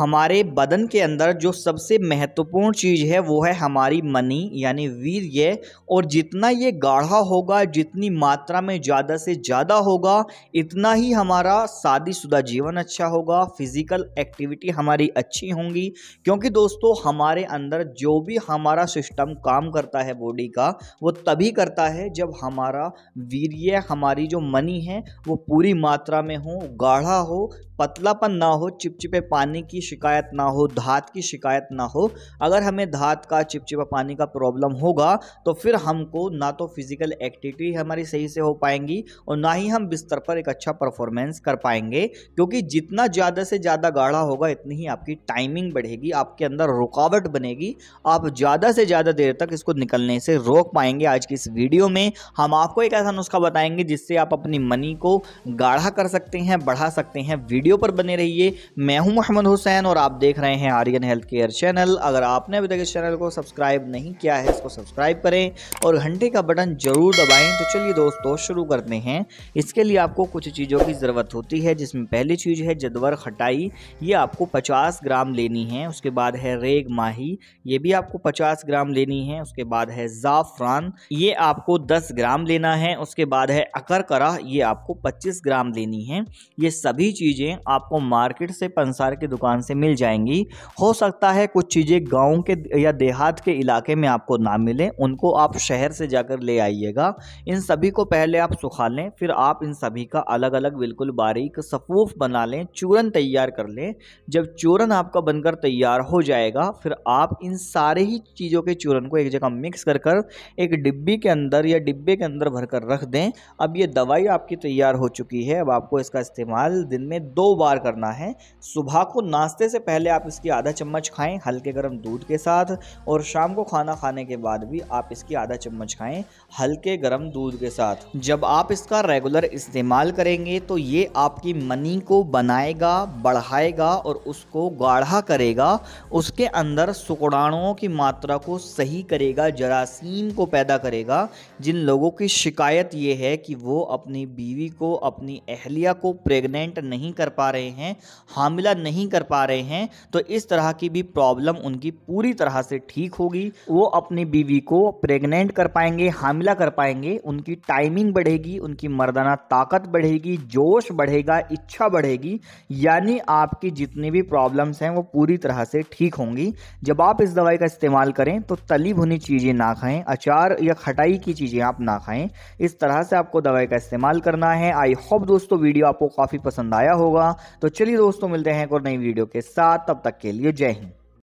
हमारे बदन के अंदर जो सबसे महत्वपूर्ण चीज़ है वो है हमारी मनी यानी वीर्य और जितना ये गाढ़ा होगा जितनी मात्रा में ज़्यादा से ज़्यादा होगा इतना ही हमारा शादीशुदा जीवन अच्छा होगा फिज़िकल एक्टिविटी हमारी अच्छी होंगी क्योंकि दोस्तों हमारे अंदर जो भी हमारा सिस्टम काम करता है बॉडी का वो तभी करता है जब हमारा वीर्य हमारी जो मनी है वो पूरी मात्रा में हो गाढ़ा हो पतलापन ना हो चिपचिपे पानी की शिकायत ना हो धात की शिकायत ना हो अगर हमें धात का चिपचिपा पानी का प्रॉब्लम होगा तो फिर हमको ना तो फिज़िकल एक्टिविटी हमारी सही से हो पाएंगी और ना ही हम बिस्तर पर एक अच्छा परफॉर्मेंस कर पाएंगे क्योंकि जितना ज़्यादा से ज़्यादा गाढ़ा होगा इतनी ही आपकी टाइमिंग बढ़ेगी आपके अंदर रुकावट बनेगी आप ज़्यादा से ज़्यादा देर तक इसको निकलने से रोक पाएंगे आज की इस वीडियो में हम आपको एक ऐसा नुस्खा बताएंगे जिससे आप अपनी मनी को गाढ़ा कर सकते हैं बढ़ा सकते हैं वीडियो वीडियो पर बने रहिए मैं हूं मोहम्मद हुसैन और आप देख रहे हैं आर्यन हेल्थ केयर चैनल अगर आपने अभी तक इस चैनल को सब्सक्राइब नहीं किया है इसको सब्सक्राइब करें और घंटे का बटन जरूर दबाएं तो चलिए दोस्तों शुरू करते हैं इसके लिए आपको कुछ चीज़ों की ज़रूरत होती है जिसमें पहली चीज़ है जदवर खटाई ये आपको पचास ग्राम लेनी है उसके बाद है रेग माही ये भी आपको पचास ग्राम लेनी है उसके बाद है ज़ाफ़रान ये आपको दस ग्राम लेना है उसके बाद है करा ये आपको 25 ग्राम लेनी है ये सभी चीज़ें आपको मार्केट से पंसार की दुकान से मिल जाएंगी हो सकता है कुछ चीज़ें गांव के या देहात के इलाके में आपको ना मिलें उनको आप शहर से जाकर ले आइएगा इन सभी को पहले आप सुखा लें फिर आप इन सभी का अलग अलग बिल्कुल बारीक सफूफ बना लें चूरन तैयार कर लें जब चूरन आपका बनकर तैयार हो जाएगा फिर आप इन सारे ही चीज़ों के चूरन को एक जगह मिक्स कर कर एक डिब्बी के अंदर या डिब्बे के अंदर भरकर रख दें अब ये दवाई आपकी तैयार हो चुकी है अब आपको इसका इस्तेमाल दिन में दो बार करना है सुबह को नाश्ते से पहले आप इसकी आधा चम्मच खाएं हल्के गर्म दूध के साथ और शाम को खाना खाने के बाद भी आप इसकी आधा चम्मच खाएं हल्के गर्म दूध के साथ जब आप इसका रेगुलर इस्तेमाल करेंगे तो ये आपकी मनी को बनाएगा बढ़ाएगा और उसको गाढ़ा करेगा उसके अंदर सुकड़ाणुओं की मात्रा को सही करेगा जरासीम को पैदा करेगा जिन लोगों की शिकायत ये है कि वो अपनी बीवी को अपनी अहलिया को प्रेग्नेंट नहीं कर पा रहे हैं हामिला नहीं कर पा रहे हैं तो इस तरह की भी प्रॉब्लम उनकी पूरी तरह से ठीक होगी वो अपनी बीवी को प्रेग्नेंट कर पाएंगे हामिला कर पाएंगे उनकी टाइमिंग बढ़ेगी उनकी मर्दाना ताकत बढ़ेगी जोश बढ़ेगा इच्छा बढ़ेगी यानी आपकी जितनी भी प्रॉब्लम्स हैं वो पूरी तरह से ठीक होंगी जब आप इस दवाई का इस्तेमाल करें तो तली भुनी चीज़ें ना खाएं अचार या खटाई की चीज़ें आप ना खाएं इस तरह से आपको दवाई का इस्तेमाल करना है आई होप दोस्तों वीडियो आपको काफ़ी पसंद आया होगा होगा तो चलिए दोस्तों मिलते हैं एक और नई वीडियो के साथ तब तक के लिए जय हिंद